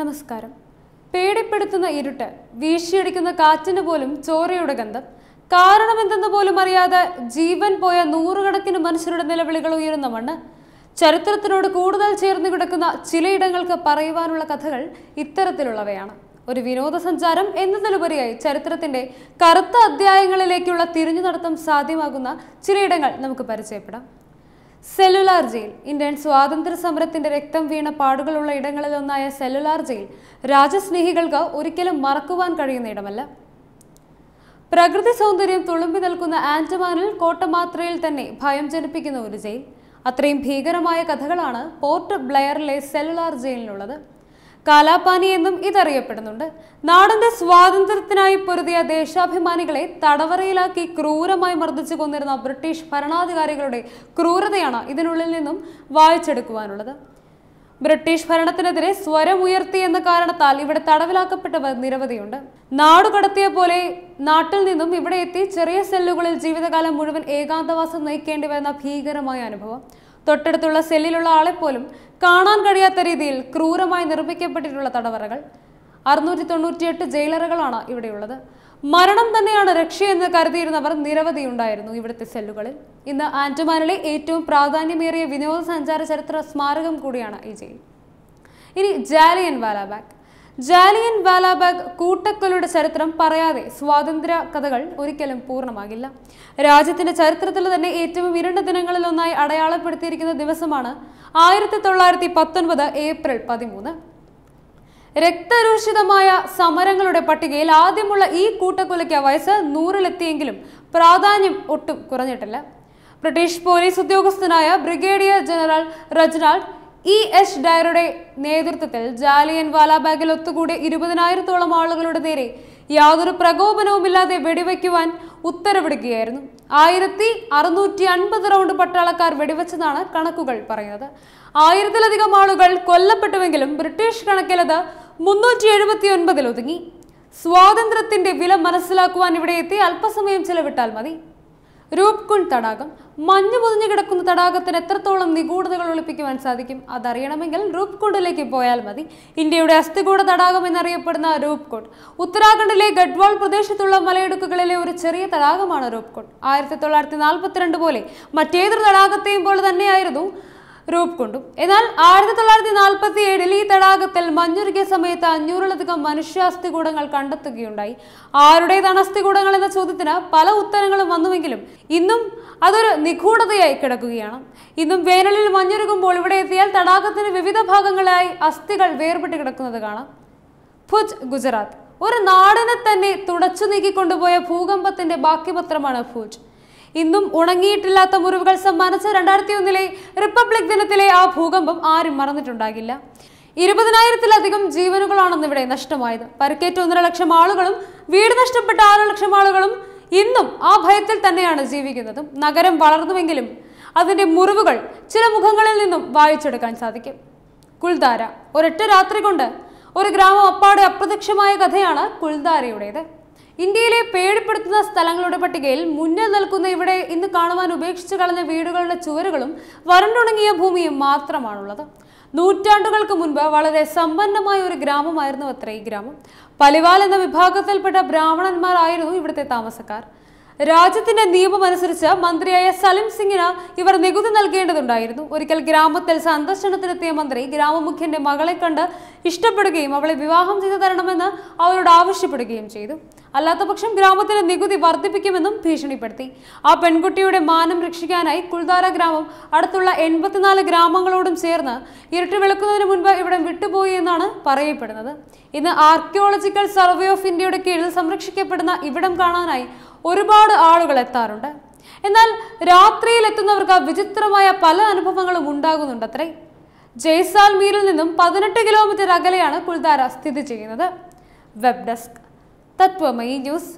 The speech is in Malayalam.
നമസ്കാരം പേടിപ്പെടുത്തുന്ന ഇരുട്ട് വീശിയടിക്കുന്ന കാറ്റിന് പോലും ചോരയുടെ ഗന്ധം കാരണമെന്തെന്ന് പോലും അറിയാതെ ജീവൻ പോയ നൂറുകണക്കിന് മനുഷ്യരുടെ നിലവിളികൾ ഉയരുന്ന മണ്ണ് ചരിത്രത്തിനോട് കൂടുതൽ ചേർന്ന് കിടക്കുന്ന ചിലയിടങ്ങൾക്ക് പറയുവാനുള്ള കഥകൾ ഇത്തരത്തിലുള്ളവയാണ് ഒരു വിനോദസഞ്ചാരം എന്നതിലുപരിയായി ചരിത്രത്തിന്റെ കറുത്ത അധ്യായങ്ങളിലേക്കുള്ള തിരിഞ്ഞു നടത്തം സാധ്യമാകുന്ന ചിലയിടങ്ങൾ നമുക്ക് പരിചയപ്പെടാം സെല്ലുലാർ ജയിൽ ഇന്ത്യൻ സ്വാതന്ത്ര്യ സമരത്തിന്റെ രക്തം വീണ പാടുകളുള്ള ഒന്നായ സെല്ലുലാർ ജയിൽ രാജസ്നേഹികൾക്ക് ഒരിക്കലും മറക്കുവാൻ കഴിയുന്ന ഇടമല്ല പ്രകൃതി സൗന്ദര്യം തുളുമ്പി നിൽക്കുന്ന ആൻഡമാനിൽ കോട്ടമാത്രയിൽ തന്നെ ഭയം ജനിപ്പിക്കുന്ന ഒരു ജയിൽ അത്രയും ഭീകരമായ കഥകളാണ് പോർട്ട് ബ്ലെയറിലെ സെല്ലുലാർ ജയിലിനുള്ളത് കാലാപാനി എന്നും ഇതറിയപ്പെടുന്നുണ്ട് നാടിന്റെ സ്വാതന്ത്ര്യത്തിനായി പൊരുതിയ ദേശാഭിമാനികളെ തടവറയിലാക്കി ക്രൂരമായി മർദ്ദിച്ചു കൊന്നിരുന്ന ബ്രിട്ടീഷ് ഭരണാധികാരികളുടെ ക്രൂരതയാണ് ഇതിനുള്ളിൽ നിന്നും വായിച്ചെടുക്കുവാനുള്ളത് ബ്രിട്ടീഷ് ഭരണത്തിനെതിരെ സ്വരം ഉയർത്തി എന്ന കാരണത്താൽ ഇവിടെ തടവിലാക്കപ്പെട്ടവർ നിരവധിയുണ്ട് നാടുകടത്തിയ പോലെ നാട്ടിൽ നിന്നും ഇവിടെ എത്തി ചെറിയ സെല്ലുകളിൽ ജീവിതകാലം മുഴുവൻ ഏകാന്തവാസം നയിക്കേണ്ടി വരുന്ന ഭീകരമായ അനുഭവം തൊട്ടടുത്തുള്ള സെല്ലിലുള്ള ആളെ പോലും കാണാൻ കഴിയാത്ത രീതിയിൽ ക്രൂരമായി നിർമ്മിക്കപ്പെട്ടിട്ടുള്ള തടവറകൾ അറുന്നൂറ്റി തൊണ്ണൂറ്റിയെട്ട് ജയിലറുകളാണ് ഇവിടെയുള്ളത് മരണം തന്നെയാണ് രക്ഷയെന്ന് കരുതിയിരുന്നവർ നിരവധി ഉണ്ടായിരുന്നു ഇവിടുത്തെ സെല്ലുകളിൽ ഇന്ന് ആൻഡമാനിലെ ഏറ്റവും പ്രാധാന്യമേറിയ വിനോദസഞ്ചാര ചരിത്ര സ്മാരകം കൂടിയാണ് ഈ ജയിൽ ഇനി ജാലിയൻ വാലാബാഗ് ജാലിയൻ വാലാബാഗ് കൂട്ടക്കൊലയുടെ ചരിത്രം പറയാതെ സ്വാതന്ത്ര്യ കഥകൾ ഒരിക്കലും പൂർണ്ണമാകില്ല രാജ്യത്തിന്റെ ചരിത്രത്തിൽ തന്നെ ഏറ്റവും ഇരുണ്ട ദിനങ്ങളിലൊന്നായി അടയാളപ്പെടുത്തിയിരിക്കുന്ന ദിവസമാണ് ആയിരത്തി തൊള്ളായിരത്തി പത്തൊൻപത് ഏപ്രിൽ പതിമൂന്ന് രക്തരൂഷിതമായ സമരങ്ങളുടെ പട്ടികയിൽ ആദ്യമുള്ള ഈ കൂട്ടക്കൊലയ്ക്ക് വയസ്സ് നൂറിലെത്തിയെങ്കിലും പ്രാധാന്യം ഒട്ടും കുറഞ്ഞിട്ടില്ല ബ്രിട്ടീഷ് പോലീസ് ഉദ്യോഗസ്ഥനായ brigadier general Reginald E S ഡയറുടെ നേതൃത്വത്തിൽ ജാലിയൻ വാലാബാഗിൽ ഒത്തുകൂടി ഇരുപതിനായിരത്തോളം ആളുകളുടെ നേരെ യാതൊരു പ്രകോപനവുമില്ലാതെ വെടിവെക്കുവാൻ ഉത്തരവിടുകയായിരുന്നു ആയിരത്തി അറുന്നൂറ്റി അൻപത് റൗണ്ട് പട്ടാളക്കാർ വെടിവെച്ചതാണ് കണക്കുകൾ പറയുന്നത് ആയിരത്തിലധികം ആളുകൾ കൊല്ലപ്പെട്ടുവെങ്കിലും ബ്രിട്ടീഷ് കണക്കിലത് മുന്നൂറ്റി എഴുപത്തി ഒൻപതിൽ ഒതുങ്ങി സ്വാതന്ത്ര്യത്തിന്റെ വില മനസ്സിലാക്കുവാൻ ഇവിടെ എത്തി അല്പസമയം ചെലവിട്ടാൽ മതി രൂപ്കുണ്ട് തടാകം മഞ്ഞു പൊതിഞ്ഞു കിടക്കുന്ന തടാകത്തിന് എത്രത്തോളം നിഗൂഢതകൾ ഒളിപ്പിക്കുവാൻ സാധിക്കും അതറിയണമെങ്കിൽ രൂപ്കുണ്ടിലേക്ക് പോയാൽ മതി ഇന്ത്യയുടെ അസ്ഥികൂട തടാകം എന്നറിയപ്പെടുന്ന രൂപ്കുണ്ട് ഉത്തരാഖണ്ഡിലെ ഗഡ്വാൾ പ്രദേശത്തുള്ള മലയിടുക്കുകളിലെ ഒരു ചെറിയ തടാകമാണ് രൂപ്കുണ്ട് ആയിരത്തി തൊള്ളായിരത്തി നാൽപ്പത്തിരണ്ട് പോലെ മറ്റേതൊരു തടാകത്തെയും പോലെ തന്നെയായിരുന്നു രൂപ്കുണ്ടും എന്നാൽ ആയിരത്തി ഏഴിൽ ഈ തടാകത്തിൽ മഞ്ഞുരുകിയ സമയത്ത് അഞ്ഞൂറിലധികം കൂടങ്ങൾ കണ്ടെത്തുകയുണ്ടായി ആരുടേതാണ് കൂടങ്ങൾ എന്ന ചോദ്യത്തിന് പല ഉത്തരങ്ങളും വന്നുവെങ്കിലും ഇന്നും അതൊരു നിഗൂഢതയായി കിടക്കുകയാണ് ഇന്നും വേനലിൽ മഞ്ഞുരുകുമ്പോൾ ഇവിടെ എത്തിയാൽ തടാകത്തിന് വിവിധ ഭാഗങ്ങളായി അസ്ഥികൾ വേർപെട്ട് കിടക്കുന്നത് കാണാം ഭുജ് ഗുജറാത്ത് ഒരു നാടിനെ തന്നെ തുടച്ചു നീക്കിക്കൊണ്ടുപോയ ഭൂകമ്പത്തിന്റെ ബാക്കി പത്രമാണ് ഭൂജ് ഇന്നും ഉണങ്ങിയിട്ടില്ലാത്ത മുറിവുകൾ സമ്മാനിച്ച രണ്ടായിരത്തി ഒന്നിലെ റിപ്പബ്ലിക് ദിനത്തിലെ ആ ഭൂകമ്പം ആരും മറന്നിട്ടുണ്ടാകില്ല ഇരുപതിനായിരത്തിലധികം ജീവനുകളാണെന്ന് ഇവിടെ നഷ്ടമായത് പരുക്കേറ്റ ഒന്നര ലക്ഷം ആളുകളും വീട് നഷ്ടപ്പെട്ട ആറ് ലക്ഷം ആളുകളും ഇന്നും ആ ഭയത്തിൽ തന്നെയാണ് ജീവിക്കുന്നത് നഗരം വളർന്നുവെങ്കിലും അതിന്റെ മുറിവുകൾ ചില മുഖങ്ങളിൽ നിന്നും വായിച്ചെടുക്കാൻ സാധിക്കും കുൽദാര ഒരൊറ്റ രാത്രി കൊണ്ട് ഒരു ഗ്രാമം അപ്പാടെ അപ്രത്യക്ഷമായ കഥയാണ് കുൽദാരയുടേത് ഇന്ത്യയിലെ പേടിപ്പെടുത്തുന്ന സ്ഥലങ്ങളുടെ പട്ടികയിൽ മുന്നിൽ നിൽക്കുന്ന ഇവിടെ ഇന്ന് കാണുവാൻ ഉപേക്ഷിച്ചു കളഞ്ഞ വീടുകളുടെ ചുവരുകളും വരണ്ടുണങ്ങിയ ഭൂമിയും മാത്രമാണുള്ളത് നൂറ്റാണ്ടുകൾക്ക് മുൻപ് വളരെ സമ്പന്നമായ ഒരു ഗ്രാമമായിരുന്നു അത്ര ഈ ഗ്രാമം പലിവാൽ എന്ന വിഭാഗത്തിൽപ്പെട്ട ബ്രാഹ്മണന്മാരായിരുന്നു ഇവിടുത്തെ താമസക്കാർ രാജ്യത്തിന്റെ നിയമമനുസരിച്ച് മന്ത്രിയായ സലിം സിംഗിന് ഇവർ നികുതി നൽകേണ്ടതുണ്ടായിരുന്നു ഒരിക്കൽ ഗ്രാമത്തിൽ സന്ദർശനത്തിനെത്തിയ മന്ത്രി ഗ്രാമമുഖ്യന്റെ മകളെ കണ്ട് ഇഷ്ടപ്പെടുകയും അവളെ വിവാഹം ചെയ്തു തരണമെന്ന് അവരോട് ആവശ്യപ്പെടുകയും ചെയ്തു അല്ലാത്തപക്ഷം ഗ്രാമത്തിലെ നികുതി വർദ്ധിപ്പിക്കുമെന്നും ഭീഷണിപ്പെടുത്തി ആ പെൺകുട്ടിയുടെ മാനം രക്ഷിക്കാനായി കുൽദാര ഗ്രാമം അടുത്തുള്ള എൺപത്തിനാല് ഗ്രാമങ്ങളോടും ചേർന്ന് ഇരുട്ട് വിളക്കുന്നതിന് മുൻപ് ഇവിടെ വിട്ടുപോയി എന്നാണ് പറയപ്പെടുന്നത് ഇന്ന് ആർക്കിയോളജിക്കൽ സർവേ ഓഫ് ഇന്ത്യയുടെ കീഴിൽ സംരക്ഷിക്കപ്പെടുന്ന ഇവിടം കാണാനായി ഒരുപാട് ആളുകൾ എത്താറുണ്ട് എന്നാൽ രാത്രിയിൽ എത്തുന്നവർക്ക് വിചിത്രമായ പല അനുഭവങ്ങളും ഉണ്ടാകുന്നുണ്ട് അത്രേ ജയ്സാൽമീരിൽ നിന്നും പതിനെട്ട് കിലോമീറ്റർ അകലെയാണ് കുൽദാര സ്ഥിതി ചെയ്യുന്നത് വെബ് ഡെസ്ക് തത്വമയി ന്യൂസ്